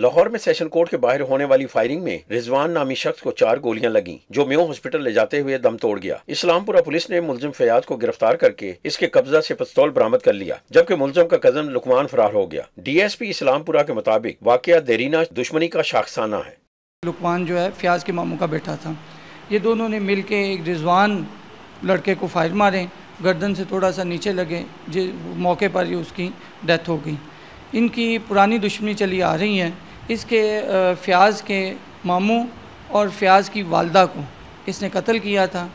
लाहौर में session court के बाहर होने वाली फायरिंग में रिजवान नामी शख्स को चार गोलियां लगी जो मेो हॉस्पिटल ले जाते हुए दम तोड़ गया इस्लामपुरा पुलिस ने मुलजम फयाज को गिरफ्तार करके इसके कब्जा से पिस्तौल बरामद कर लिया जबकि मुलजम का कजन लुकमान फरार हो गया डीएसपी इस्लामपुरा के मुताबिक वाक़ देरीना दुश्मनी का शाखसाना है लुकमान जो है फयाज के मामू का बेटा था ये दोनों ने मिल के एक रिजवान लड़के को फायर मारे गर्दन से थोड़ा सा नीचे लगे मौके पर ही उसकी डेथ हो गई इनकी पुरानी दुश्मनी चली आ रही है इसके फ्याज के मामू और फ्याज की वालदा को इसने कत्ल किया था